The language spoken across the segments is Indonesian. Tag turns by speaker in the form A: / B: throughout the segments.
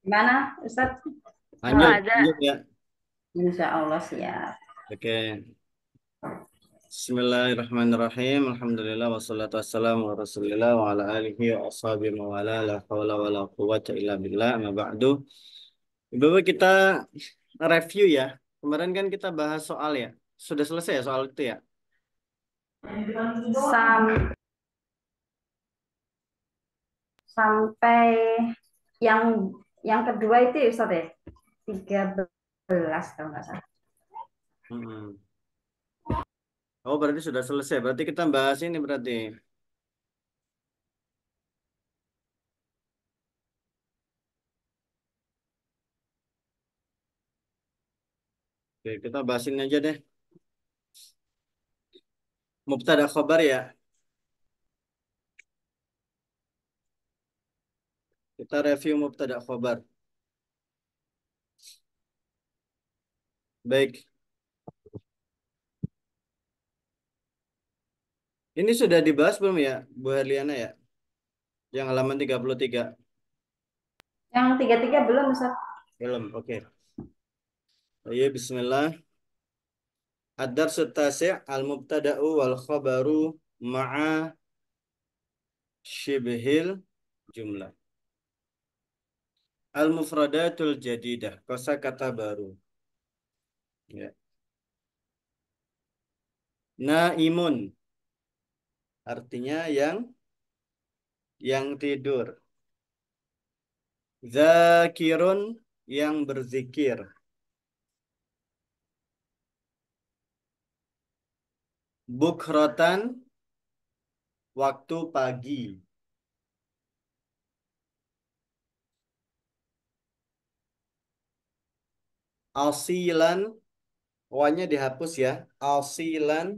A: Gimana Ustaz? Hanya ada. ya. Insya Allah siap.
B: Oke. Okay. Bismillahirrahmanirrahim. Alhamdulillah wassalatu wassalamu ala Rasulillah wa ala alihi wa ashabihi wa ala la haula wa la quwwata illa billah. Ma ba'du. Ibu kita review ya. Kemarin kan kita bahas soal ya. Sudah selesai ya soal itu ya?
A: Sam sampai yang yang kedua itu Ustaz ya? 13 kalau nggak salah.
B: Hmm. Oh, berarti sudah selesai. Berarti kita bahas ini berarti. Oke, kita bahas ini aja deh. Mubtada khabar ya. kita review ya, mubtada khobar. Baik. Ini sudah dibahas belum ya, Bu Herliana ya? Yang halaman 33.
A: Yang 33 belum, Ustaz.
B: Belum, oke. Okay. Oh iya, Ayo, bismillah. Adar setasih al-mubtada'u wal khobaru ma'a shibhil jumlah. Al-mufradatul jadidah, kosakata baru. Ya. Naimun artinya yang yang tidur. Zakirun yang berzikir. Bukhrotan waktu pagi. Ausilan wanya dihapus ya. Ausilan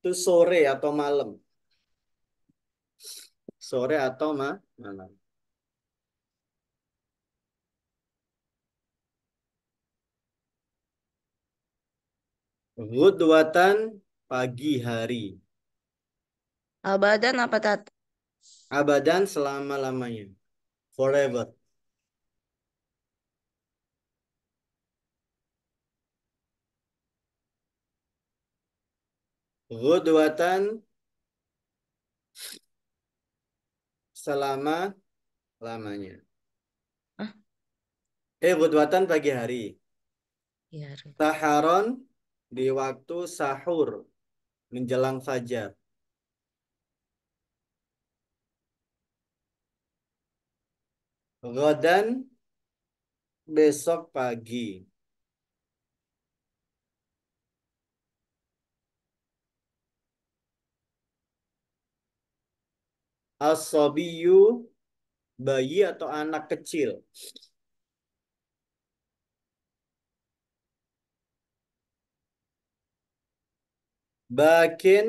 B: itu sore atau malam. Sore atau ma malam. Gudwatan pagi hari.
C: Abadan apa tat?
B: Abadan selama-lamanya. Forever. Ghudwatan selama lamanya. Hah? Eh, ghudwatan pagi hari. Ya, Saharon di waktu sahur menjelang fajar. Godan besok pagi. asobiyu bayi atau anak kecil. Bakin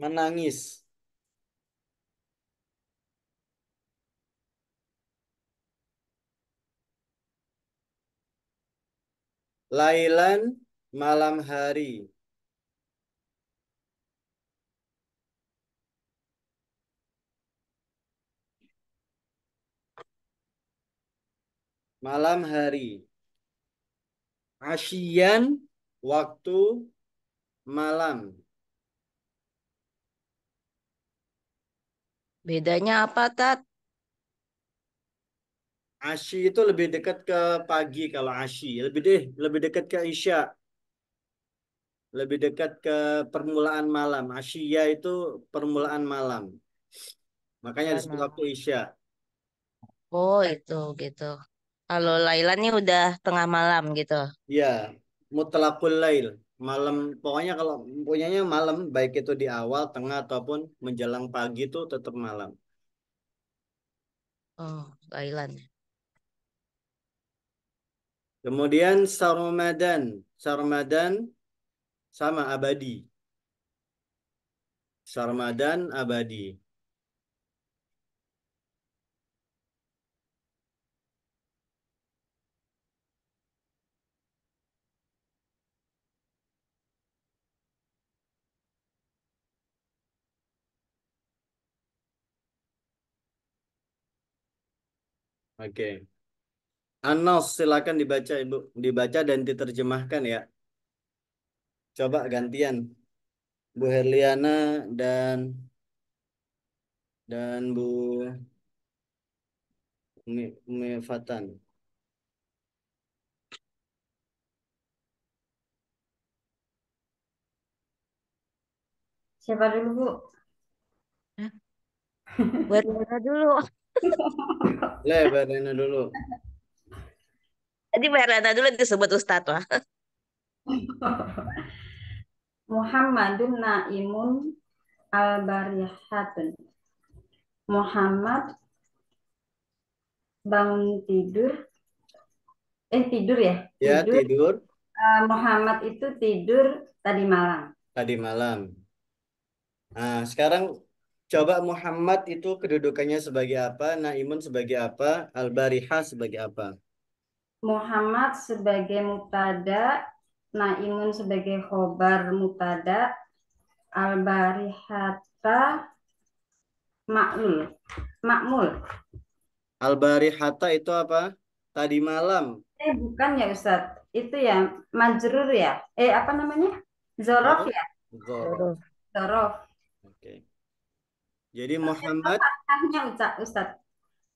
B: menangis. Lailan malam hari. malam hari. Asyian waktu malam.
C: Bedanya apa, Tat?
B: Asyi itu lebih dekat ke pagi kalau asyi. Lebih deh, lebih dekat ke isya. Lebih dekat ke permulaan malam. asyia itu permulaan malam. Makanya disebut waktu isya.
C: Oh, itu gitu. Kalau Laila nih udah tengah malam gitu.
B: Iya, mutlakul lail. Malam pokoknya kalau punyanya malam baik itu di awal, tengah ataupun menjelang pagi itu tetap malam.
C: Oh, Laila.
B: Kemudian sarmadan. Sarmadan sama abadi. Sarmadan abadi. Oke. Anos silakan dibaca Ibu, dibaca dan diterjemahkan ya. Coba gantian. Bu Herliana dan dan Bu Umi Fatan.
A: Siapa dulu, Bu? Buat Lena dulu.
B: Le, Rena dulu.
C: jadi Barena dulu disebut Ustadz lah.
A: Muhammadun Naimun al Muhammad bangun tidur. Eh, tidur ya? Ya, tidur. tidur. Uh, Muhammad itu tidur tadi malam.
B: Tadi malam. Nah, sekarang Coba Muhammad itu kedudukannya sebagai apa? Naimun sebagai apa? al bariha sebagai apa?
A: Muhammad sebagai mutada, Naimun sebagai khobar mutada, Al-Barihata Makmul.
B: Al-Barihata itu apa? Tadi malam.
A: Eh bukan ya Ustaz. Itu ya majrur ya. Eh apa namanya? Zorof ya?
B: Zorof.
A: Zorof. Oke. Okay.
B: Jadi Muhammad
A: fathahnya Ustaz, Ustaz.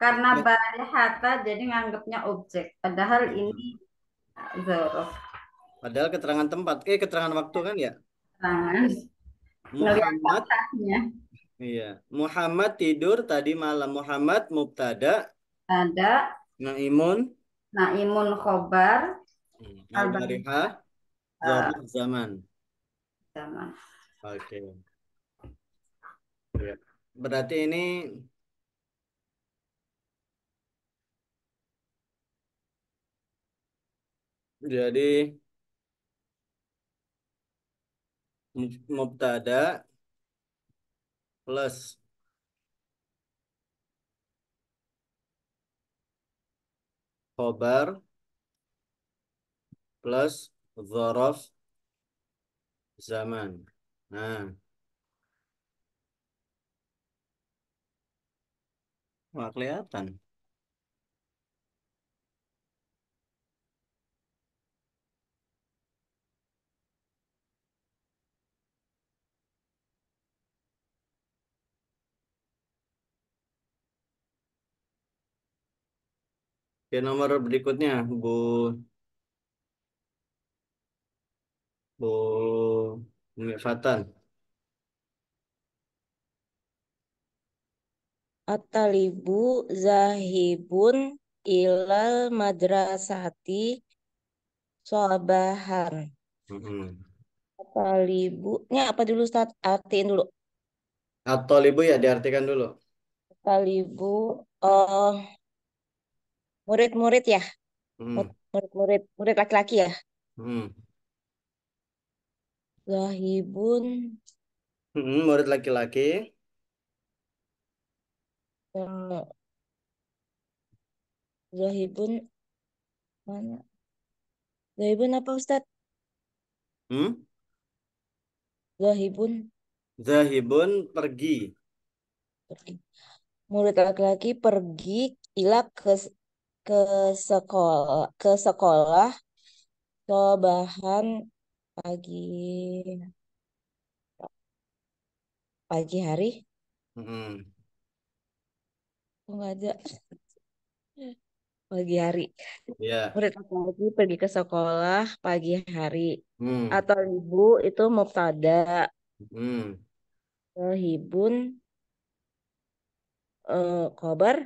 A: Karena ya. barihata jadi nganggapnya objek. Padahal ya. ini
B: ah, Zoro. Padahal keterangan tempat, eh keterangan waktu kan ya? Keterangan. Muhammad. Iya. Muhammad tidur tadi malam. Muhammad mubtada.
A: Ada.
B: Naimun.
A: Naimun khobar.
B: Iya. Al-Barihah. Ah. Zaman. Zaman. Oke. Okay berarti ini jadi mubtada plus khobar plus zorof zaman. Nah, Wah, kelihatan. Oke, nomor berikutnya, Bu Bu Mifatan.
C: Atalibu zahibun ilal madrasati sobahan. Mm-hmm. Ini apa dulu Ustaz? Artiin dulu.
B: Atalibu ya diartikan dulu.
C: Atalibu eh, murid-murid ya. Mm. Murid-murid talibu murid-murid ya. murid murid laki-laki ya. Mm. Zahibun.
B: Mm, murid laki-laki.
A: Eh, Zahibun mana?
C: Zahibun apa Ustaz? Hmm? Zahibun.
B: Zahibun pergi.
C: pergi. Murid laki-laki pergi ila ke ke sekolah ke sekolah bahan pagi pagi hari. Hmm nggak ada pagi hari. Yeah. Murid lagi pergi ke sekolah pagi hari. Hmm. Atau ibu itu pada Hmm. Hibun uh, khobar.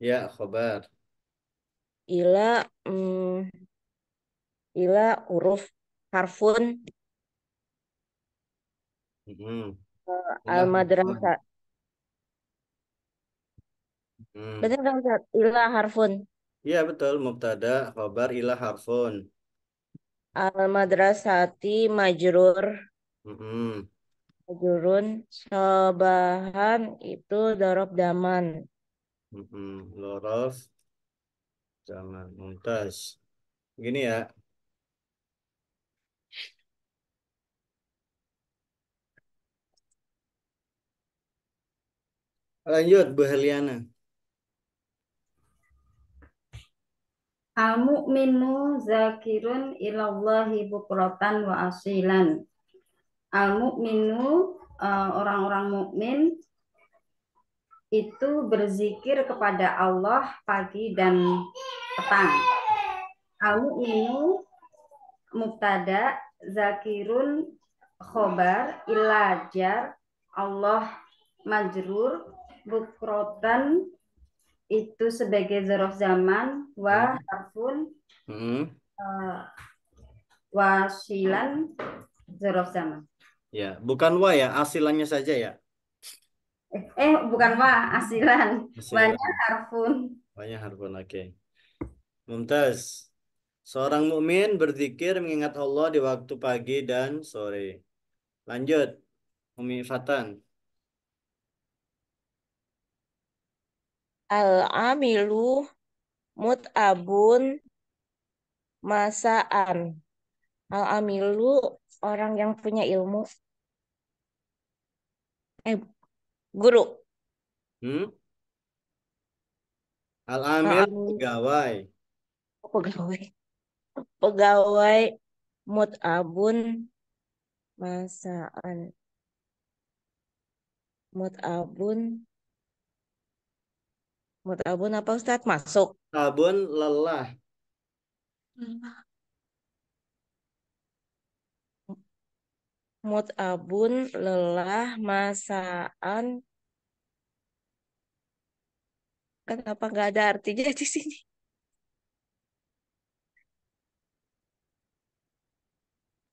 B: Ya, yeah, khobar.
C: Ila um, ila huruf harfun.
B: Hmm.
A: Eh, uh, al madrasah
B: Hmm. Betul
C: dong Ustaz? Ila harfun.
B: Iya betul, mubtada, khobar, ila harfun.
C: Al madrasati majrur. Hmm. Majurun sobahan itu Dorob daman.
B: Hmm. Dorof daman. muntas. Gini ya. Lanjut, Bu Heliana.
A: Al mu'minu zakirun ilallahi bukrotan wa asilan. Al mu'minu orang eh, orang-orang mukmin itu berzikir kepada Allah pagi dan petang. Al mu'minu mubtada zakirun khobar ilajar Allah majrur bukrotan itu sebagai zarof zaman wa hmm. harfun hmm. uh, eh, wasilan zarof zaman
B: ya bukan wa ya asilannya saja ya
A: eh, eh bukan wa asilan, asilan. banyak harfun
B: banyak harfun oke okay. mumtaz seorang mukmin berzikir mengingat Allah di waktu pagi dan sore lanjut Umi Fatan
C: Al-amilu mut'abun masaan. Al-amilu orang yang punya ilmu. Eh, guru.
B: Hmm? Al-amil pegawai.
C: Oh, pegawai. Pegawai mut'abun masaan. Mut'abun abun apa Ustadz? Masuk.
B: Abun lelah.
C: Lelah. abun lelah masaan. Kenapa nggak ada artinya di sini?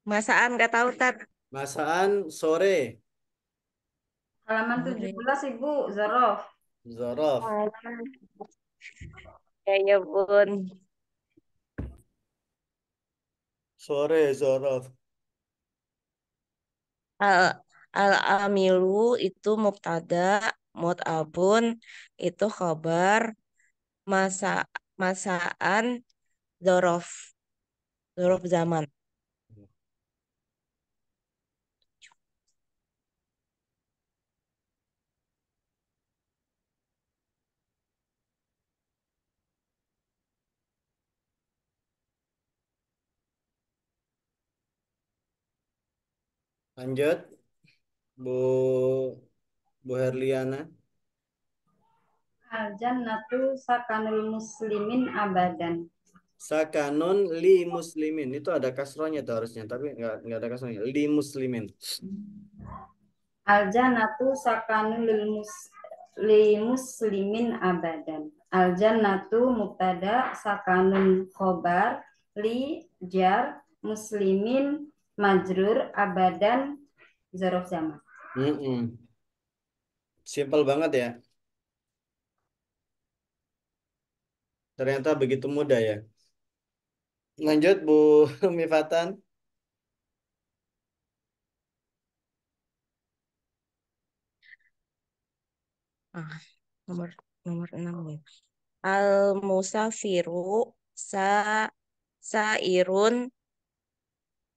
A: Masaan nggak tahu Tat.
B: Masaan sore.
A: Halaman 17 Ibu, Zarof. Zaraf. Ya, ya pun.
B: Sore, Zaraf.
C: Al, al amilu itu mubtada, mut'abun itu khabar, masa masaan zorof, zorof zaman.
B: Lanjut, Bu Bu Herliana.
A: Al-jannatu sakanul muslimin abadan.
B: Sakanun li muslimin. Itu ada kasrohnya tuh harusnya, tapi nggak nggak ada kasrohnya. Li muslimin.
A: Al-jannatu sakanul mus, li muslimin abadan. Al-jannatu mutada sakanun khobar li jar muslimin majrur abadan zarof zaman.
B: Mm -mm. Simple banget ya. Ternyata begitu mudah ya. Lanjut Bu Mifatan. Ah,
A: nomor nomor enam ya.
C: Al musafiru sa sairun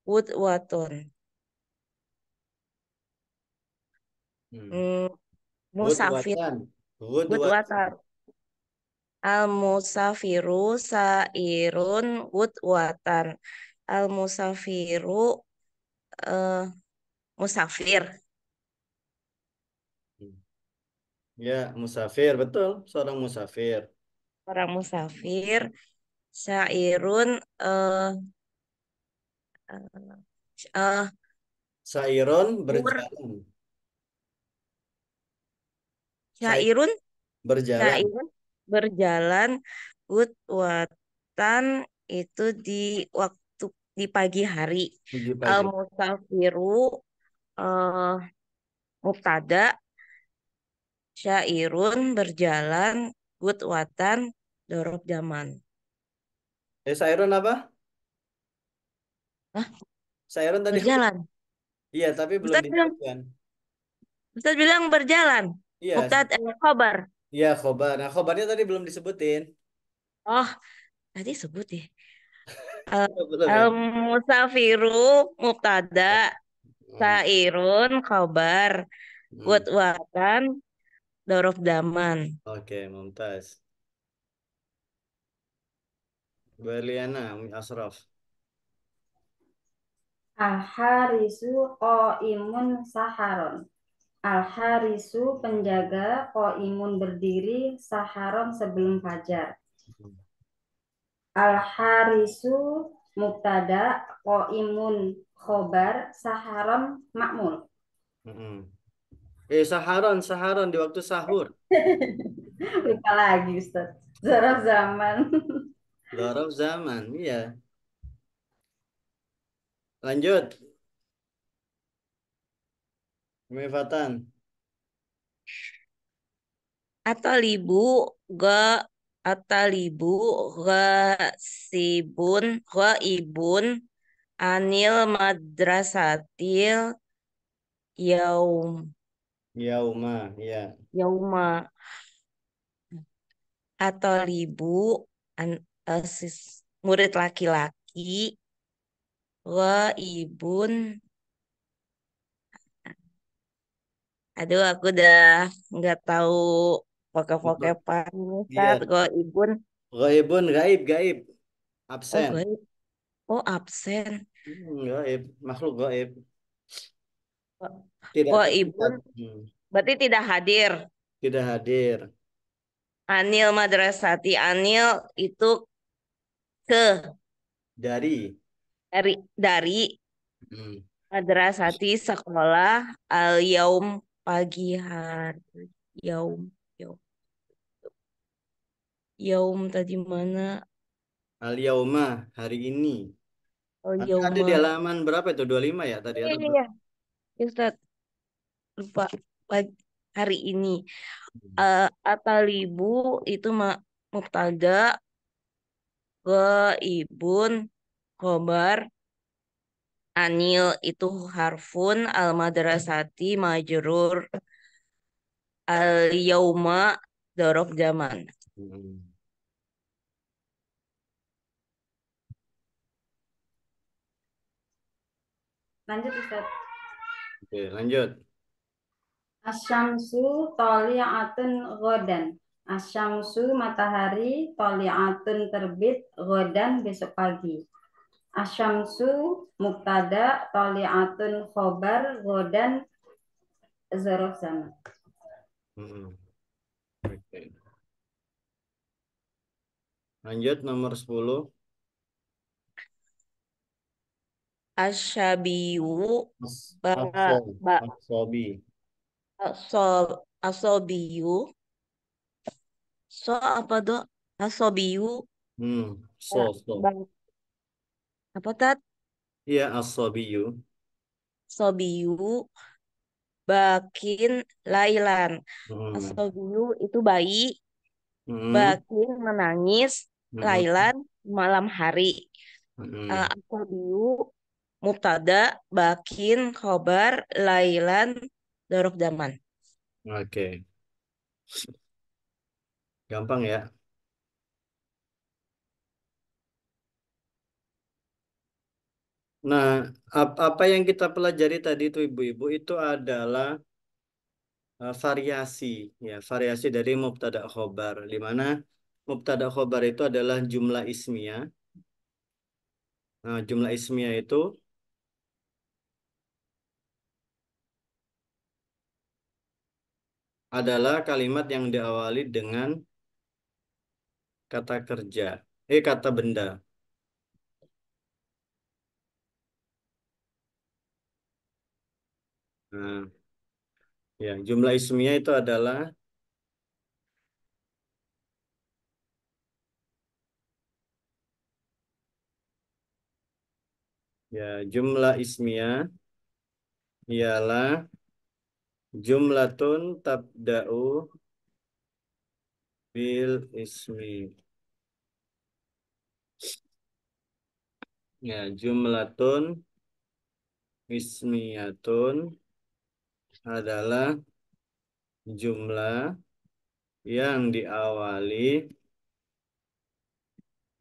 C: Woodwatun. Hmm. Musafir.
B: Woodwatun.
C: Al-musafiru sairun wudwatan. Al-musafiru uh, musafir.
B: Ya, musafir. Betul, seorang musafir.
C: Orang musafir. Sairun uh,
B: uh, Sairun berjalan. Syairun berjalan. Syairun
C: berjalan utwatan itu di waktu di pagi hari. al Uh, eh, musafiru uh, mubtada syairun berjalan utwatan dorob zaman.
B: Eh, syairun apa? Hah? Sairon kan tadi kan berjalan. Iya, tapi belum Ustaz bilang,
C: Ustaz bilang berjalan. Iya. Mubtad eh, khobar.
B: Iya, khobar. Nah, khobarnya tadi belum disebutin. Oh, tadi sebut ya.
C: Al, eh, al ya? eh, musafiru muktada hmm. sairun khobar Kutwatan, hmm. dorof daman.
B: Oke, okay, mumtaz. Berliana Asraf.
A: Al-harisu imun saharon. Al-harisu penjaga imun berdiri saharon sebelum fajar. Al-harisu ko imun khobar saharon makmul.
B: Eh saharon saharon di waktu sahur.
A: Lupa lagi Ustaz. Zaraf zaman.
B: Zaraf zaman, iya. Lanjut. Mifatan.
C: Atalibu ga atalibu ga sibun ga ibun anil madrasatil yaum
B: yauma ya
C: yauma atau an, asis, murid laki-laki ibun, Aduh, aku udah nggak tahu pokok-pokokan. Iya. gua
B: ibun, Ghaibun. ibun gaib, gaib. Absen. Oh,
C: Oh, absen.
B: Oh, hmm, gaib, makhluk gaib. Tidak. Ghaibun. Hmm.
C: Berarti tidak hadir.
B: Tidak hadir.
C: Anil madrasati anil itu ke
B: dari
C: dari dari hmm. madrasati sekolah al yaum pagi hari yaum yaum yaum tadi mana
B: al yauma hari ini
C: al ada di halaman
B: berapa itu 25 ya tadi iya, iya iya
C: ya, Ustaz lupa pagi hari ini uh, hmm. eh, atalibu itu mak mubtada ke ibun khobar anil itu harfun al madrasati majrur al yauma dorof zaman.
A: Lanjut Ustaz.
B: Oke, lanjut.
A: Asyamsu toli'atun godan. Asyamsu matahari toli'atun terbit godan besok pagi. Asyamsu Muktada Toliatun khobar godan zorof zaman.
B: Lanjut nomor 10.
C: Asyabiyu Asobi Asobiyu So apa tuh? Asobiyu
B: hmm. So, so. Apa tat? ya asobiyu.
C: Sobiyu bakin lailan. Hmm. Asobiyu itu bayi. Hmm. Bakin menangis. Hmm. Lailan malam hari. Hmm. mutada eh, asobiyu mubtada bakin khobar lailan dorok daman.
B: Oke. Okay. Gampang ya. Nah, apa yang kita pelajari tadi itu ibu-ibu itu adalah eh, variasi ya, variasi dari mubtada khobar di mana mubtada khobar itu adalah jumlah ismiyah. Nah, jumlah ismiyah itu adalah kalimat yang diawali dengan kata kerja, eh kata benda. Nah, ya, jumlah ismiyah itu adalah ya, jumlah ismiyah ialah jumlatun tabda'u bil ismi. Ya, jumlatun ismiyatun adalah jumlah yang diawali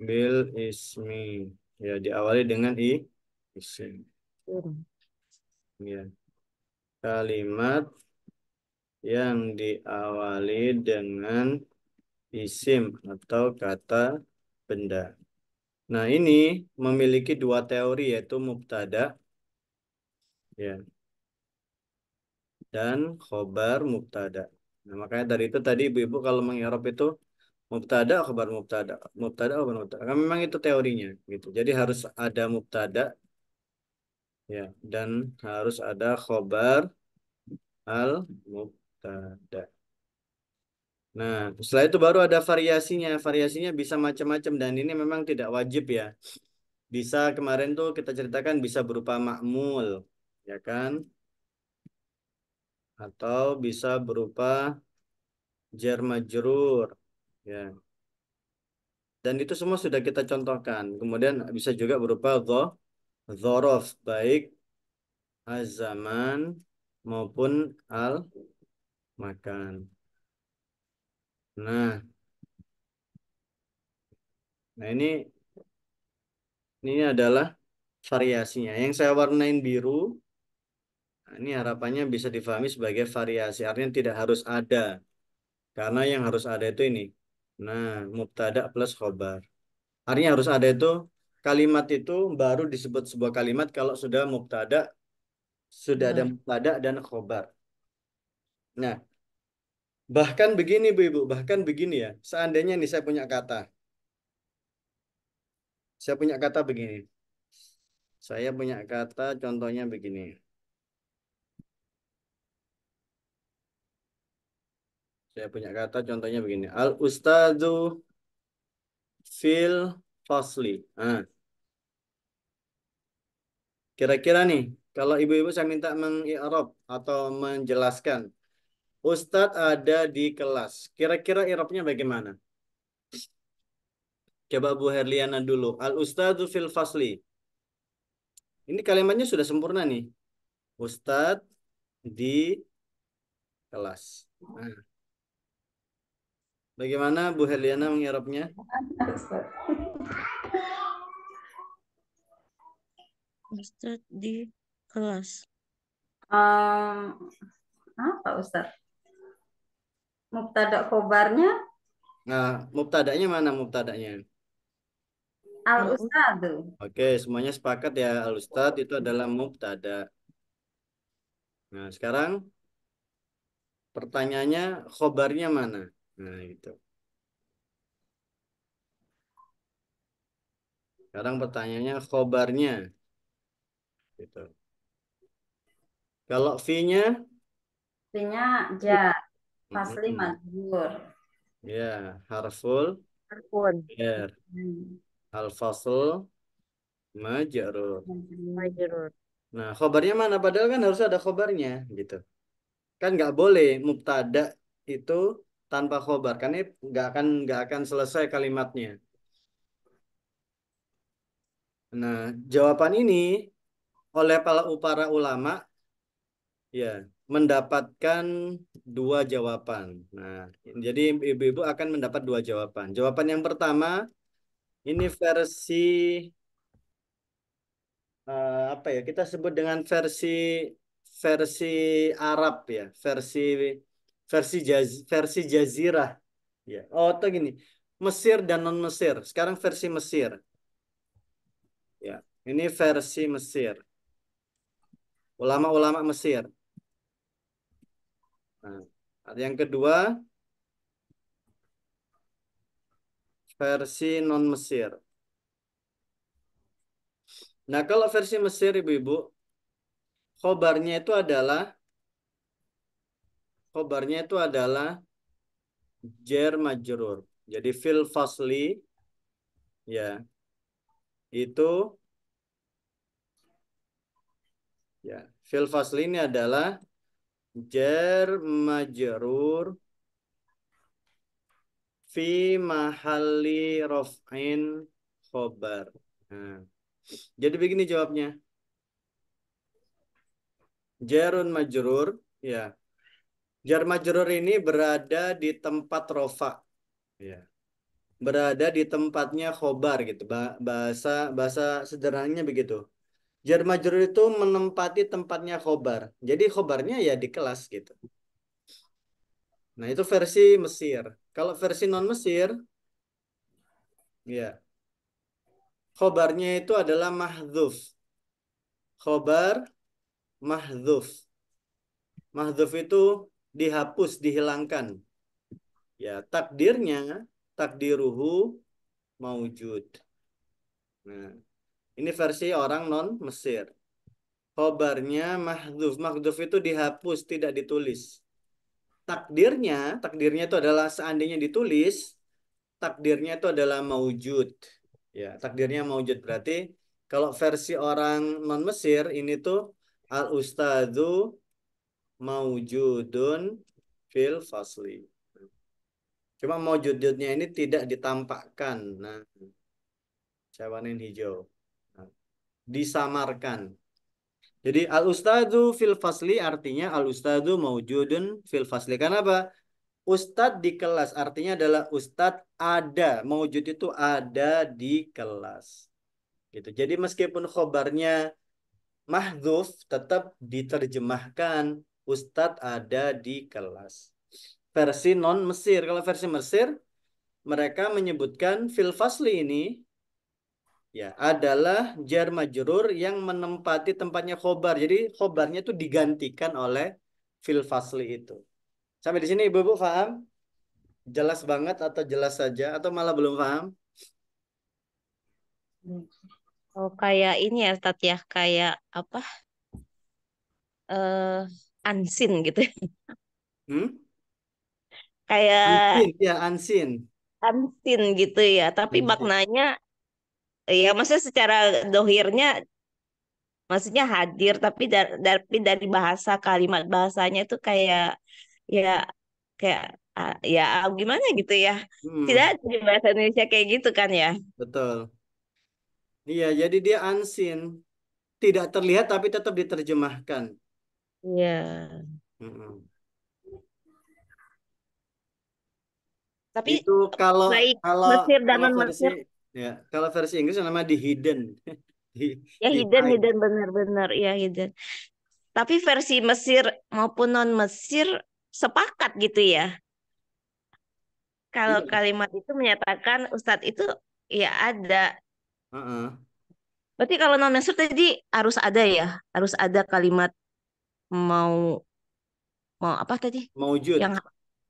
B: bil ismi. Ya, diawali dengan i isim. Ya. Kalimat yang diawali dengan isim atau kata benda. Nah, ini memiliki dua teori yaitu mubtada ya dan khobar mubtada. Nah, makanya dari itu tadi ibu-ibu kalau mengharap itu mubtada khobar mubtada, mubtada khobar mubtada. Karena memang itu teorinya gitu. Jadi harus ada mubtada ya dan harus ada khobar al mubtada. Nah, setelah itu baru ada variasinya. Variasinya bisa macam-macam dan ini memang tidak wajib ya. Bisa kemarin tuh kita ceritakan bisa berupa makmul, ya kan? atau bisa berupa jar majrur ya. Dan itu semua sudah kita contohkan. Kemudian bisa juga berupa dho, baik az maupun al makan. Nah, nah ini ini adalah variasinya. Yang saya warnain biru Nah, ini harapannya bisa difahami sebagai variasi, artinya tidak harus ada. Karena yang harus ada itu ini. Nah, mubtada plus khobar. Artinya harus ada itu, kalimat itu baru disebut sebuah kalimat kalau sudah mubtada, sudah ada hmm. mubtada dan khobar. Nah, bahkan begini Bu Ibu, bahkan begini ya. Seandainya ini saya punya kata. Saya punya kata begini. Saya punya kata contohnya begini. Saya punya kata contohnya begini. Al ustadu fil fasli. Ah. Kira-kira nih, kalau ibu-ibu saya minta mengi'rab atau menjelaskan. ustad ada di kelas. Kira-kira i'rabnya bagaimana? Coba Bu Herliana dulu. Al ustadu fil fasli. Ini kalimatnya sudah sempurna nih. ustad di kelas. Nah, Bagaimana Bu Heliana mengirapnya?
A: Ustaz di kelas. Um, apa Ustaz? Mubtada kobarnya?
B: Nah, mubtadanya mana mubtadanya?
A: Al Ustaz.
B: Oke, semuanya sepakat ya Al Ustaz itu adalah mubtada. Nah, sekarang pertanyaannya khobarnya mana? Nah, gitu. Sekarang pertanyaannya khobarnya. Gitu. Kalau V-nya?
A: V-nya ja. Fasli iya. mazhur.
B: Ya, harful. Harful. Jar. Iya. Al-fasl. Majarur. Majarur. Nah, khobarnya mana? Padahal kan harus ada khobarnya gitu. Kan nggak boleh mubtada itu tanpa khobar karena nggak akan nggak akan selesai kalimatnya. Nah, jawaban ini oleh para ulama ya mendapatkan dua jawaban. Nah, jadi ibu-ibu akan mendapat dua jawaban. Jawaban yang pertama ini versi uh, apa ya? Kita sebut dengan versi versi Arab ya, versi versi jaz versi jazirah ya oh atau gini Mesir dan non Mesir sekarang versi Mesir ya ini versi Mesir ulama-ulama Mesir nah, yang kedua versi non Mesir nah kalau versi Mesir ibu-ibu khobarnya itu adalah khobarnya itu adalah jer majrur. Jadi fil fasli ya itu ya fil fasli ini adalah jer majrur fi mahalli raf'in khobar. Nah. Jadi begini jawabnya. Jerun majrur ya Majrur ini berada di tempat rofa. Ya. Berada di tempatnya khobar gitu. Bahasa bahasa sederhananya begitu. Jar majrur itu menempati tempatnya khobar. Jadi khobarnya ya di kelas gitu. Nah itu versi Mesir. Kalau versi non Mesir, ya khobarnya itu adalah Mahzuf, Khobar Mahzuf, Mahzuf itu dihapus, dihilangkan. Ya, takdirnya takdiruhu maujud. Nah, ini versi orang non Mesir. Khobarnya mahduf. Mahduf itu dihapus, tidak ditulis. Takdirnya, takdirnya itu adalah seandainya ditulis, takdirnya itu adalah maujud. Ya, takdirnya maujud berarti kalau versi orang non Mesir ini tuh al ustadu maujudun fil fasli. Cuma maujudnya ini tidak ditampakkan. Nah, saya hijau. Nah, disamarkan. Jadi al-ustadu fil fasli artinya al-ustadu maujudun fil fasli. Karena apa? ustad di kelas artinya adalah ustad ada. Maujud itu ada di kelas. Gitu. Jadi meskipun khobarnya mahdhuf tetap diterjemahkan Ustadz ada di kelas. Versi non Mesir. Kalau versi Mesir, mereka menyebutkan fil fasli ini ya adalah jar majrur yang menempati tempatnya khobar. Jadi khobarnya itu digantikan oleh fil fasli itu. Sampai di sini Ibu-ibu paham? Jelas banget atau jelas saja atau malah belum paham?
C: Oh, kayak ini ya, Tat ya, kayak apa? Eh uh unseen gitu. Hmm? Kayak unseen, ya unseen. Unseen gitu ya, tapi unseen. maknanya ya maksudnya secara dohirnya maksudnya hadir tapi dari, dari bahasa kalimat bahasanya itu kayak ya kayak ya gimana gitu ya hmm. tidak di bahasa Indonesia kayak gitu kan ya
B: betul iya jadi dia unseen tidak terlihat tapi tetap diterjemahkan
A: Iya.
B: Hmm. Tapi itu kalau baik, kalau
C: Mesir dan kalau versi Mesir.
B: ya kalau versi Inggris namanya di hidden. di,
C: ya di hidden time. hidden benar-benar ya hidden. Tapi versi Mesir maupun non Mesir sepakat gitu ya. Kalau ya. kalimat itu menyatakan Ustadz itu ya ada. Uh -uh. Berarti kalau non Mesir tadi harus ada ya, harus ada kalimat mau mau apa tadi? Mau wujud. Yang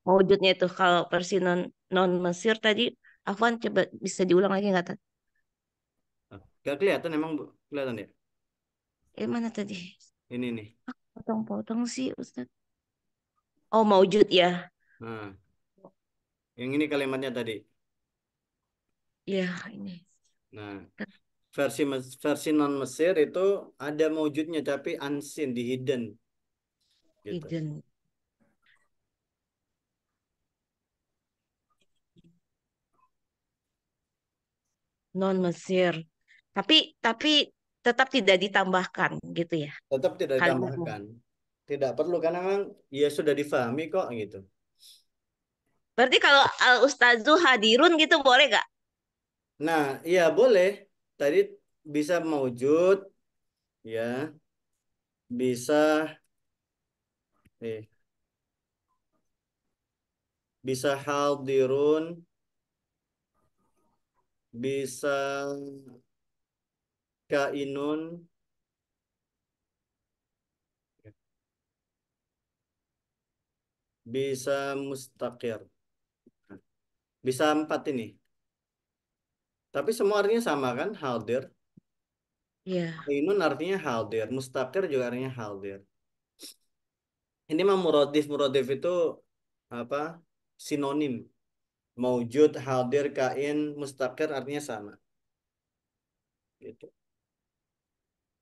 C: wujudnya itu kalau versi non non Mesir tadi Afwan coba bisa diulang lagi nggak tadi?
B: Gak kelihatan emang kelihatan ya? Eh mana tadi? Ini nih. Ah,
C: potong-potong sih Ustaz. Oh wujud ya.
B: Nah. Yang ini kalimatnya tadi. Ya ini. Nah versi versi non Mesir itu ada wujudnya tapi unseen di hidden gitu. hidden
C: non Mesir tapi tapi tetap tidak ditambahkan gitu ya
B: tetap tidak ditambahkan tidak perlu karena memang ya sudah difahami kok gitu
C: berarti kalau al eh, ustazu hadirun gitu boleh gak
B: nah iya boleh tadi bisa mewujud ya bisa Nih. Bisa hadirun. Bisa kainun. Bisa mustaqir. Bisa empat ini. Tapi semua artinya sama kan? Hadir. Iya. Yeah. Kainun artinya hadir. Mustaqir juga artinya hadir ini mah murodif murotif itu apa sinonim maujud hadir kain mustaqir artinya sama gitu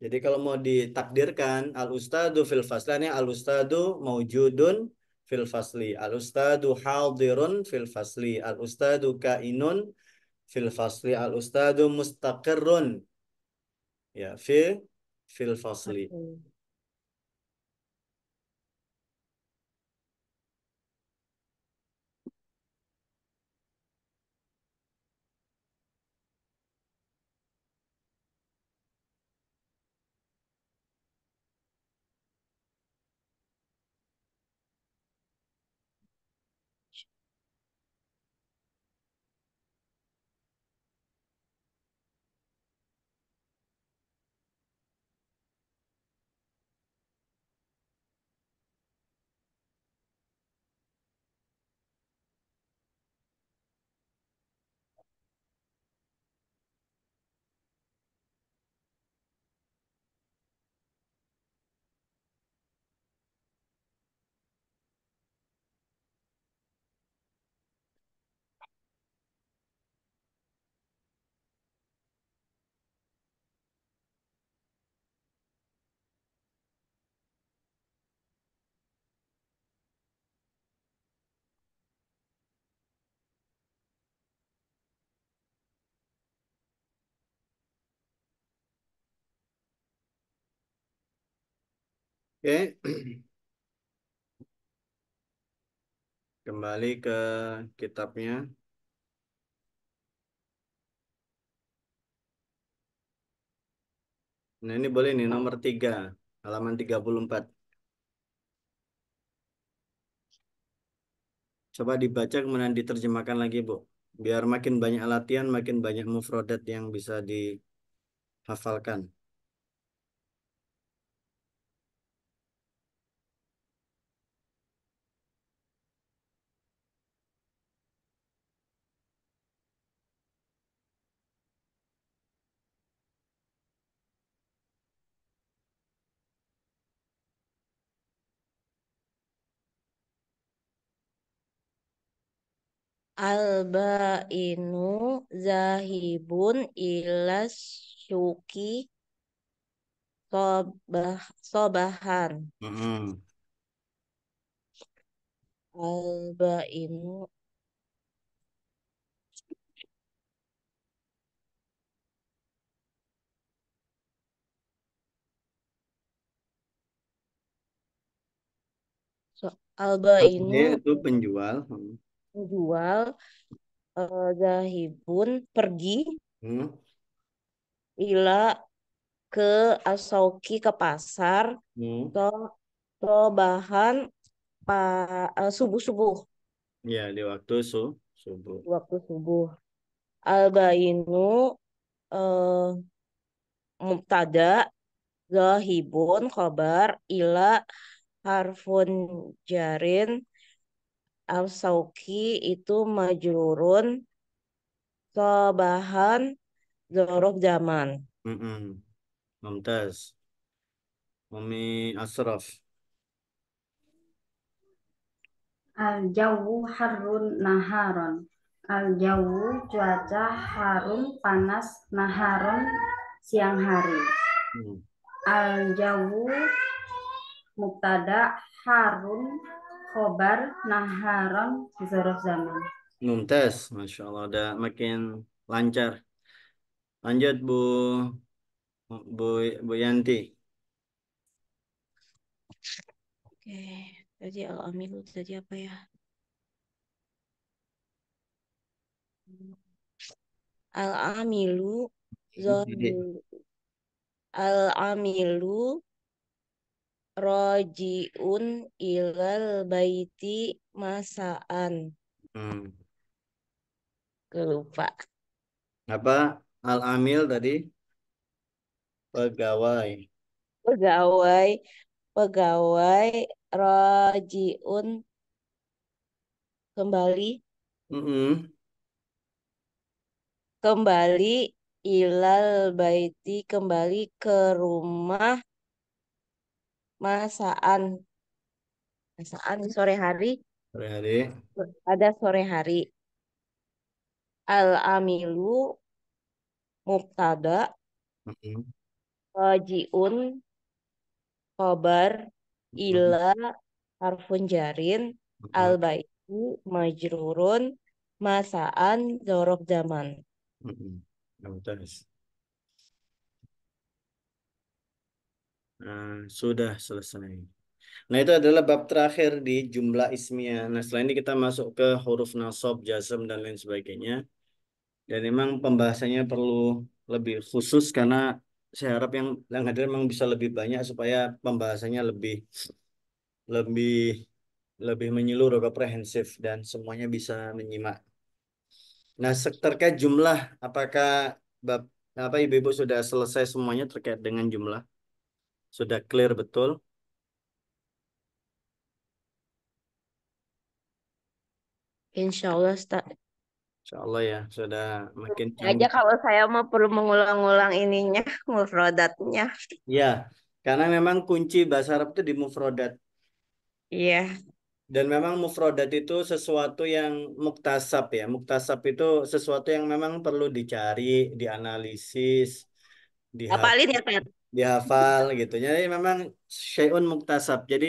B: jadi kalau mau ditakdirkan al ustadu fil ini al ustadu maujudun fil fasli al ustadu hadirun fil fasli al ustadu kainun fil fasli al ustadu mustaqirun ya fi fil fasli okay. Oke. Kembali ke kitabnya.
A: Nah, ini boleh nih
B: nomor 3, halaman 34. Coba dibaca kemudian diterjemahkan lagi, Bu. Biar makin banyak latihan, makin banyak mufrodat yang bisa dihafalkan.
C: Albainu zahibun ilas syuki sobah, sobahan. Mm -hmm. Albainu so, Albainu itu
B: penjual. Hmm
C: jual uh, zahibun pergi hmm. ila ke asoki ke pasar hmm. ke ke bahan pa, uh, eh, subuh subuh
B: ya di waktu su subuh
C: waktu subuh albainu uh, eh, tada zahibun khabar ila harfun jarin Al-Sauki itu majurun ke bahan Zorof zaman.
B: Mm -mm. Mumtaz. Umi Asraf.
A: Al-jawu harun naharon. Al-jawu cuaca harum panas naharon siang hari. Mm. Al-jawu mubtada harun khobar naharon zorof zaman.
B: Mumtaz, Masya Allah. udah makin lancar. Lanjut Bu Bu, Bu Yanti.
C: Oke, tadi al jadi tadi apa ya? Al-amilu zon al-amilu rojiun ilal baiti masaan. Hmm. Kelupa.
B: Apa al-amil tadi? Pegawai.
C: Pegawai. Pegawai rojiun kembali. Mm -hmm. Kembali ilal baiti kembali ke rumah masaan masaan sore hari sore hari pada sore hari al amilu mubtada mm -hmm. kobar mm-hmm. ila harfun jarin mm-hmm. al baitu majrurun masaan zorob zaman
B: mm-hmm. Eh, sudah selesai. Nah, itu adalah bab terakhir di jumlah ismiah. Nah, setelah ini kita masuk ke huruf nasab, jazm, dan lain sebagainya. Dan memang pembahasannya perlu lebih khusus karena saya harap yang yang hadir memang bisa lebih banyak supaya pembahasannya lebih lebih lebih menyeluruh, komprehensif dan semuanya bisa menyimak. Nah, terkait jumlah, apakah bab apa ibu-ibu sudah selesai semuanya terkait dengan jumlah? Sudah clear betul?
C: Insya Allah, Ustaz.
B: Insya Allah ya, sudah makin... Aja
C: kalau saya mau perlu mengulang-ulang ininya, mufrodatnya.
B: Ya, karena memang kunci bahasa Arab itu di mufrodat. Iya. Dan memang mufrodat itu sesuatu yang muktasab ya. Muktasab itu sesuatu yang memang perlu dicari, dianalisis, Apa Apalin ya, dihafal gitu. Jadi memang syai'un muktasab. Jadi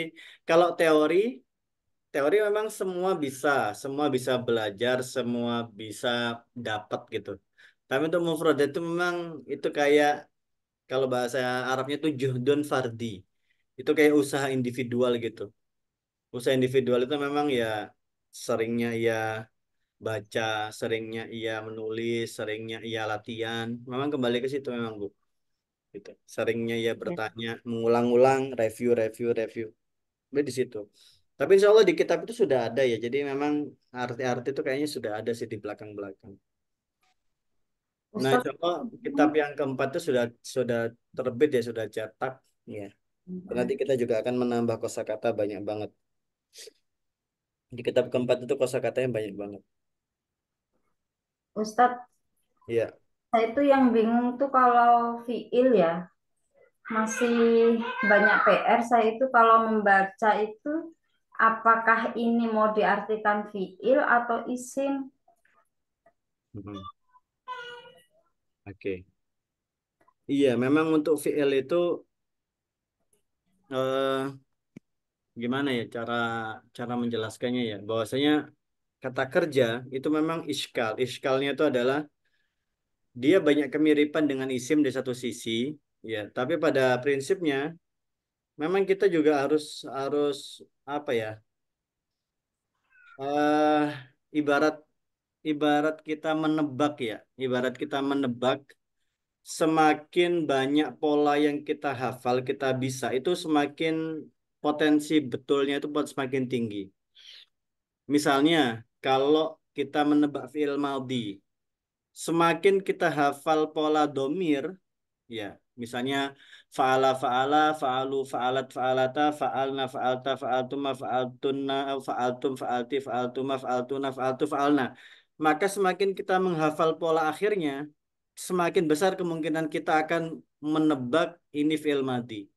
B: kalau teori teori memang semua bisa, semua bisa belajar, semua bisa dapat gitu. Tapi untuk mufrad itu memang itu kayak kalau bahasa Arabnya itu juhdun fardi. Itu kayak usaha individual gitu. Usaha individual itu memang ya seringnya ya baca, seringnya ia menulis, seringnya ia latihan. Memang kembali ke situ memang, Bu gitu. Seringnya ya iya. bertanya, mengulang-ulang, review, review, review. Tapi di situ. Tapi insya Allah di kitab itu sudah ada ya. Jadi memang arti-arti itu kayaknya sudah ada sih di belakang-belakang. Nah, insya Allah hmm. kitab yang keempat itu sudah sudah terbit ya, sudah cetak. Ya. Hmm. Nanti kita juga akan menambah kosakata banyak banget. Di kitab keempat itu kosakatanya banyak banget. Ustadz, Ya.
A: Saya nah, itu yang bingung tuh kalau fiil ya masih banyak PR saya itu kalau membaca itu apakah ini mau diartikan fiil atau isim?
B: Hmm. Oke. Okay. Iya, memang untuk fiil itu eh, gimana ya cara cara menjelaskannya ya bahwasanya kata kerja itu memang iskal iskalnya itu adalah dia banyak kemiripan dengan isim di satu sisi, ya. Tapi pada prinsipnya memang kita juga harus harus apa ya? Uh, ibarat ibarat kita menebak ya, ibarat kita menebak semakin banyak pola yang kita hafal, kita bisa itu semakin potensi betulnya itu buat semakin tinggi. Misalnya kalau kita menebak fi'il maldi, semakin kita hafal pola domir, ya misalnya faala faala faalu faalat faalata faalna faalta faaltuma faaltunna faaltum faalti faaltuma faaltuna faaltu faalna maka semakin kita menghafal pola akhirnya semakin besar kemungkinan kita akan menebak ini fi'il mati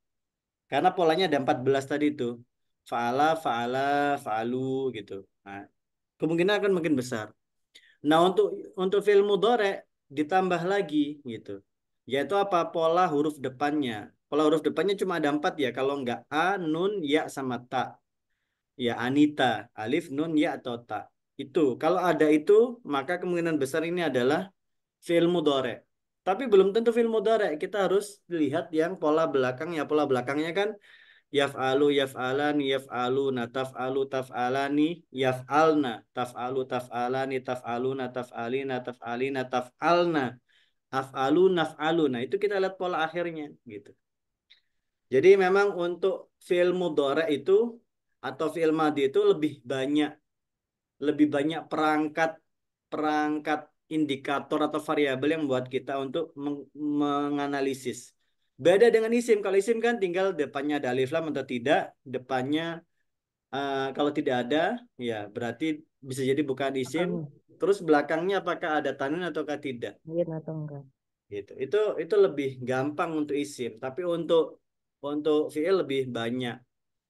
B: karena polanya ada 14 tadi itu faala faala faalu gitu nah, kemungkinan akan makin besar Nah, untuk untuk fi'il mudore ditambah lagi gitu. Yaitu apa? Pola huruf depannya. Pola huruf depannya cuma ada empat ya. Kalau enggak A, Nun, Ya, sama Ta. Ya, Anita. Alif, Nun, Ya, atau Ta. Itu. Kalau ada itu, maka kemungkinan besar ini adalah fi'il mudore. Tapi belum tentu fi'il mudore. Kita harus lihat yang pola belakangnya. Pola belakangnya kan yaf'alu yaf'alani yaf'aluna taf'alu taf'alani yaf'alna taf'alu taf'alani taf'aluna taf'alina taf'alina taf'alna af'alu naf'aluna itu kita lihat pola akhirnya gitu. Jadi memang untuk fi'il mudhara itu atau fi'il madhi itu lebih banyak lebih banyak perangkat perangkat indikator atau variabel yang membuat kita untuk meng menganalisis Beda dengan isim. Kalau isim kan tinggal depannya ada alif lam atau tidak, depannya uh, kalau tidak ada, ya berarti bisa jadi bukan isim. Terus belakangnya apakah ada tanin ataukah tidak?
A: Iya atau enggak.
B: Gitu. Itu itu lebih gampang untuk isim, tapi untuk untuk fiil lebih banyak.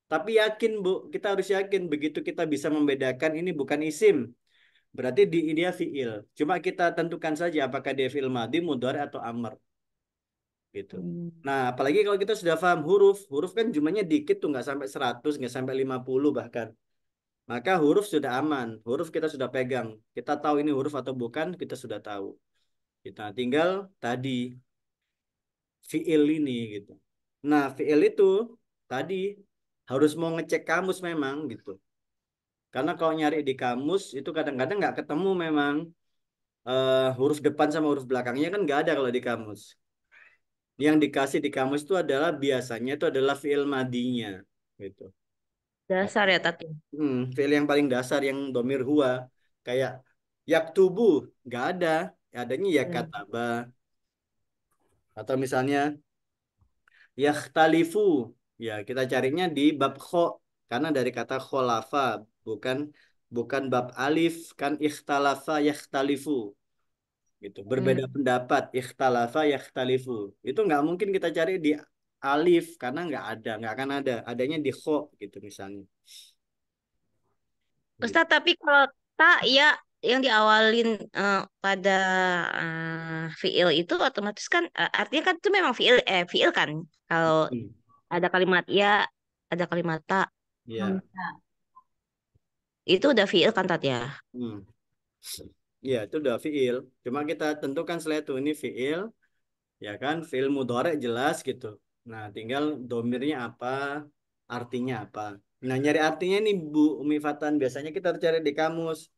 B: Tapi yakin Bu, kita harus yakin begitu kita bisa membedakan ini bukan isim. Berarti di dia fiil. Cuma kita tentukan saja apakah dia fiil madi, mudhari atau amr gitu. Hmm. Nah, apalagi kalau kita sudah paham huruf, huruf kan jumlahnya dikit tuh nggak sampai 100, nggak sampai 50 bahkan. Maka huruf sudah aman, huruf kita sudah pegang. Kita tahu ini huruf atau bukan, kita sudah tahu. Kita tinggal tadi fiil ini gitu. Nah, fiil itu tadi harus mau ngecek kamus memang gitu. Karena kalau nyari di kamus itu kadang-kadang nggak ketemu memang uh, huruf depan sama huruf belakangnya kan nggak ada kalau di kamus yang dikasih di kamus itu adalah biasanya itu adalah fiil madinya gitu
C: dasar ya tadi
B: hmm, fiil yang paling dasar yang domir huwa kayak yak tubuh nggak ada adanya ya hmm. kataba atau misalnya yak talifu ya kita carinya di bab kho karena dari kata kholafa bukan bukan bab alif kan ikhtalafa yakhtalifu gitu hmm. berbeda hmm. pendapat ikhtalafa yakhtalifu itu nggak mungkin kita cari di alif karena nggak ada nggak akan ada adanya di kho gitu misalnya
C: Ustaz gitu. tapi kalau tak ya yang diawalin uh, pada uh, fiil itu otomatis kan uh, artinya kan itu memang fiil eh fiil kan kalau hmm. ada kalimat ya ada kalimat tak ya. itu udah fiil kan tat ya
B: hmm. Iya, itu udah fiil. Cuma kita tentukan setelah itu ini fiil, ya kan? Fiil mudorek jelas gitu. Nah, tinggal domirnya apa, artinya apa. Nah, nyari artinya ini Bu Umi Fatan. Biasanya kita cari di kamus.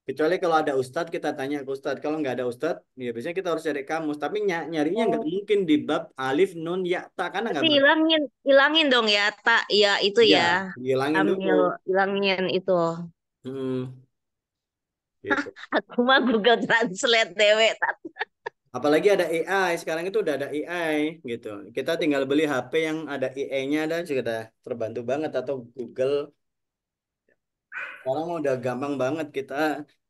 B: Kecuali kalau ada ustadz kita tanya ke ustadz. Kalau nggak ada ustadz, ya biasanya kita harus cari kamus. Tapi ny nyarinya nggak oh. mungkin di bab alif, nun, ya, ta. Karena nggak
C: Hilangin, hilangin dong ya, tak, ya itu iya,
B: ya. Hilangin Ambil, dulu.
C: Hilangin itu.
B: Hmm. Gitu. Aku
C: mah Google Translate dewe.
B: Apalagi ada AI, sekarang itu udah ada AI gitu. Kita tinggal beli HP yang ada AI-nya dan sudah terbantu banget atau Google. Sekarang udah gampang banget kita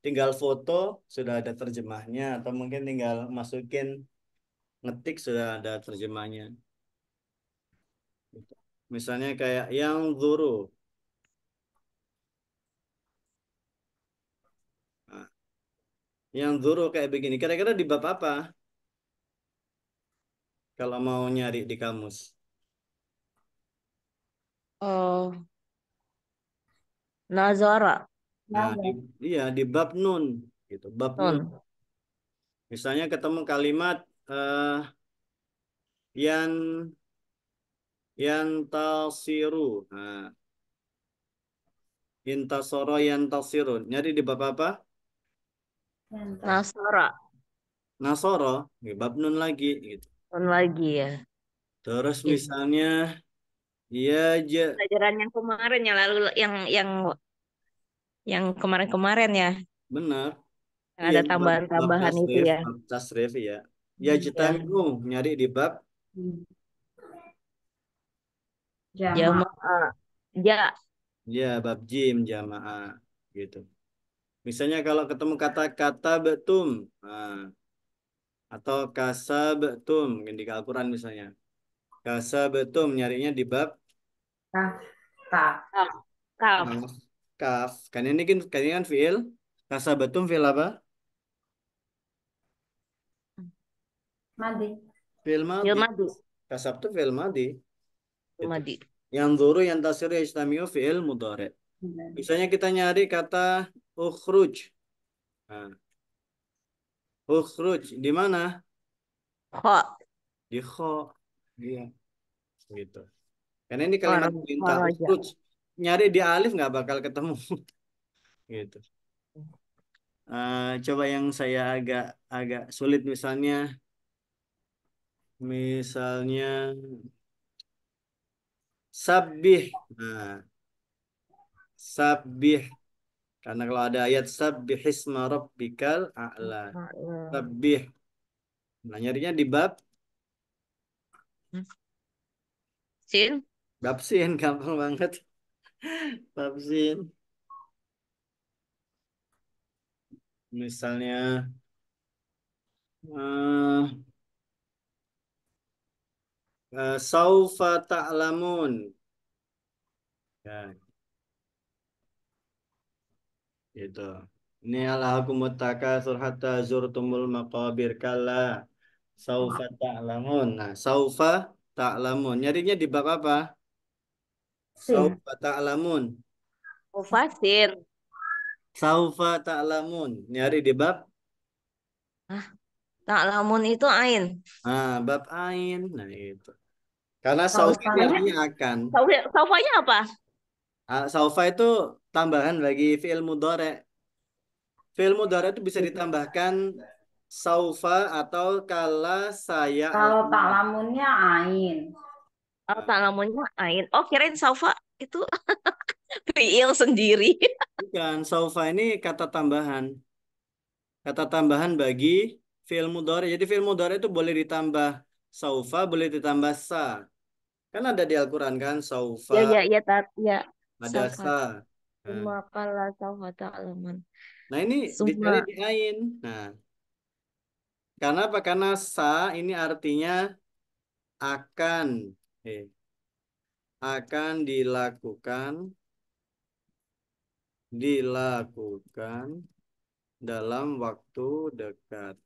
B: tinggal foto sudah ada terjemahnya atau mungkin tinggal masukin ngetik sudah ada terjemahnya. Gitu. Misalnya kayak yang zuru yang zuru kayak begini. Kira-kira di bab apa? Kalau mau nyari di kamus. Oh. Nazara. Nah, iya di bab nun gitu. Bab nun. nun. Misalnya ketemu kalimat uh, eh, yang tasiru Nah. Intasoro yantasirun. Nyari di bab apa?
C: Nasara.
B: Nasara, bab nun lagi gitu.
C: Nun lagi ya.
B: Terus misalnya iya aja.
C: Pelajaran yang kemarin yang lalu yang yang yang kemarin-kemarin ya.
B: Benar. Yang ada iya, tambahan-tambahan ya, itu ya. Tasrif iya. hmm, ya. Ya jitamiu ya. nyari di bab
A: hmm. Jamaah. Ya.
B: Ya, bab jim jamaah gitu. Misalnya kalau ketemu kata kata betum nah, atau kasa betum di Al-Quran misalnya. Kasa betum nyarinya di bab kaf. Kaf. Kaf. Kan ini kan kan ini kan fiil. Kasa betum fiil apa? Madi. Fiil madi. Fiil madi. Kasab tuh fiil madi. Gitu. madi. Yang zuru yang tasir yajtamiu fiil mudhari. Misalnya kita nyari kata ukhruj. Nah. Ukhruj di mana? Kho. Di kho. Iya. Gitu. Karena ini kalimat perintah iya. ukhruj. Nyari di alif nggak bakal ketemu. gitu. Uh, coba yang saya agak agak sulit misalnya misalnya sabih. Nah, sabih karena kalau ada ayat sabbihisma rabbikal a'la. Sabbih. Nah, nyarinya di bab
C: hmm. sin.
B: Bab sin gampang banget. bab sin. Misalnya uh, uh, saufa ta'lamun. Ya, itu Ini aku mutaka surhata zurtumul maqabir kala saufa ta'lamun. Nah, saufa ta'lamun. Nyarinya di bab apa? Saufa ta'lamun.
C: Mufasir. Oh,
B: saufa ta'lamun. Nyari di bab?
C: Ah, ta'lamun itu ain.
B: Ah, bab ain. Nah, itu. Karena saufa ini akan.
C: Saufanya apa?
B: Ah, saufa itu tambahan bagi fi'il mudore. Fi'il mudore itu bisa ditambahkan saufa atau kala saya. Kalau tak
A: taklamunnya ain.
C: Kalau taklamunnya ain. Oh kirain saufa itu
B: fi'il sendiri. Bukan, saufa ini kata tambahan. Kata tambahan bagi fi'il mudore. Jadi fi'il mudore itu boleh ditambah saufa, boleh ditambah sa. Kan ada di Al-Quran kan, saufa. Iya,
C: iya, iya. Ya.
B: Madrasah. semua
C: qala sawfa ta'lamun.
B: Nah, ini dicari di ain. Nah. Karena apa? Karena sa ini artinya akan eh, akan dilakukan dilakukan dalam waktu dekat.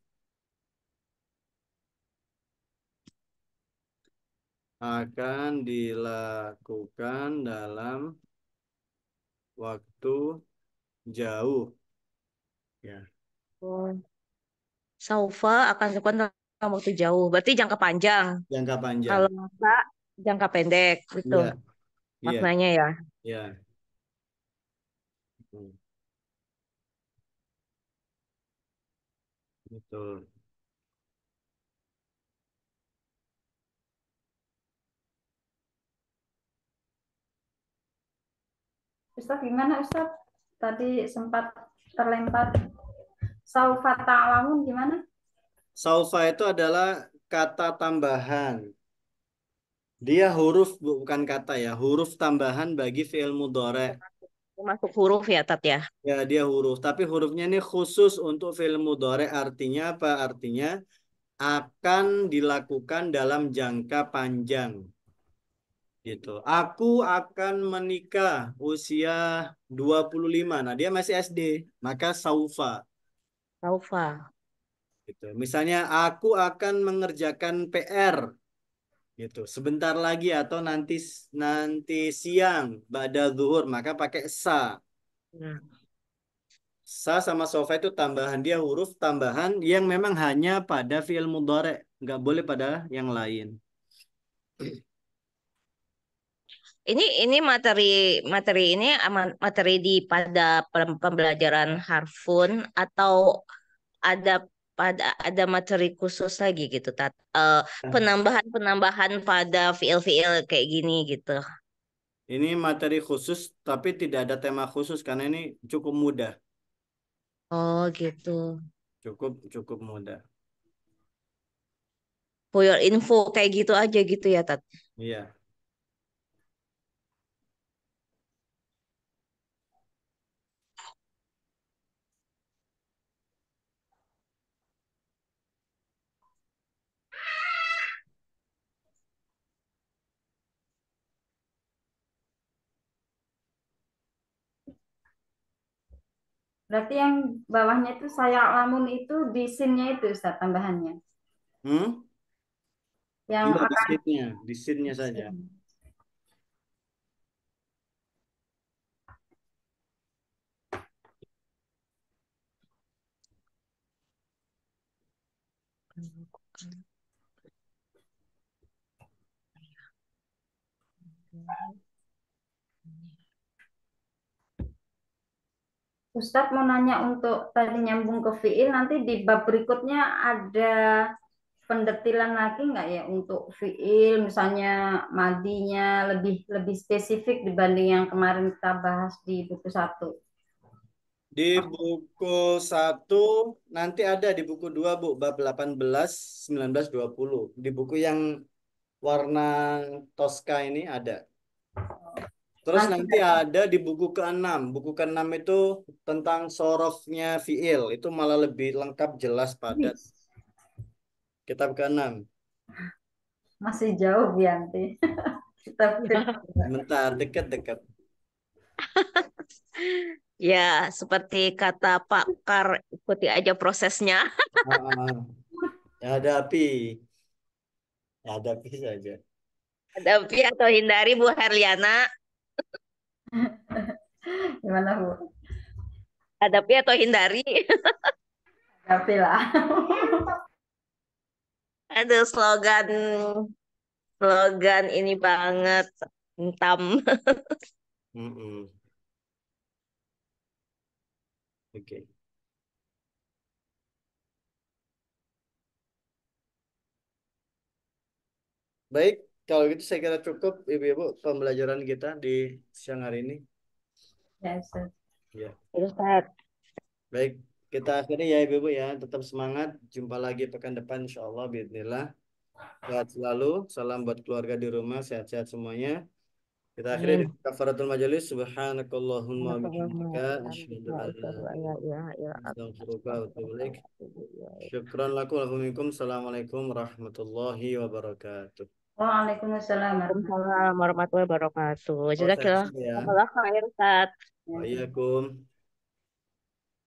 B: akan dilakukan dalam waktu jauh ya
A: oh.
C: saufa akan sekuat dalam waktu jauh berarti jangka panjang
B: jangka panjang kalau
C: masa jangka pendek gitu ya. maknanya ya
B: ya,
A: ya. betul Ustaz gimana Ustaz? Tadi sempat terlempar. Saufa ta'lamun gimana?
B: Saufa itu adalah kata tambahan. Dia huruf bukan kata ya, huruf tambahan bagi fi'il mudhari. Masuk huruf ya, Tat ya. Ya, dia huruf, tapi hurufnya ini khusus untuk fi'il mudhari. Artinya apa? Artinya akan dilakukan dalam jangka panjang. Gitu. Aku akan menikah usia 25. Nah, dia masih SD. Maka saufa.
C: Saufa. Gitu.
B: Misalnya aku akan mengerjakan PR. Gitu. Sebentar lagi atau nanti nanti siang, pada zuhur, maka pakai sa. Nah. Sa sama sofa itu tambahan dia huruf tambahan yang memang hanya pada fi'il mudhari, nggak boleh pada yang lain.
C: Ini ini materi materi ini materi di pada pembelajaran Harfun atau ada pada ada materi khusus lagi gitu tat uh, eh, nah. penambahan penambahan pada fiil fiil kayak gini gitu
B: ini materi khusus tapi tidak ada tema khusus karena ini cukup mudah
C: oh gitu
B: cukup cukup mudah
C: for your info kayak gitu aja gitu ya tat
B: iya
A: Berarti yang bawahnya itu saya lamun itu di scene-nya itu Ustaz tambahannya.
B: Hmm? Yang Tidak, akan... di scene-nya, di scene sinnya saja.
A: Thank you. Ustadz mau nanya untuk tadi nyambung ke fiil nanti di bab berikutnya ada pendetilan lagi nggak ya untuk fiil misalnya madinya lebih lebih spesifik dibanding yang kemarin kita bahas di buku satu.
B: Di buku satu nanti ada di buku dua Bu bab 18 19 20. Di buku yang warna toska ini ada. Oh, Terus nanti ada di buku ke-6. Buku ke-6 itu tentang sorofnya fi'il. Itu malah lebih lengkap, jelas, padat. Kitab ke-6.
A: Masih jauh, Bianti. Kitab
B: Bentar, dekat-dekat.
C: ya, seperti kata Pak Kar, ikuti aja prosesnya.
B: ya, ada api. Ya, ada api saja.
C: Ada api atau hindari Bu Herliana.
A: Gimana Bu?
C: Hadapi atau hindari? Hadapi lah. ada slogan slogan ini banget entam.
B: Oke. Okay. Baik, kalau gitu saya kira cukup Ibu-ibu pembelajaran kita di siang hari ini. Ya, Ustaz. Ya. ya Baik, kita akhiri ya Ibu-ibu ya. Tetap semangat. Jumpa lagi pekan depan insyaallah bismillah. Sehat selalu. Salam buat keluarga di rumah, sehat-sehat semuanya. Kita akhiri kafaratul majelis. Subhanakallahumma asyhadu
A: an la ilaha illa anta
B: astaghfiruka wa atubu ilaik. Assalamualaikum warahmatullahi wabarakatuh.
A: Waalaikumsalam.
C: Waalaikumsalam warahmatullahi wabarakatuh. Jazakallah ya.
B: khairan. Waalaikumsalam.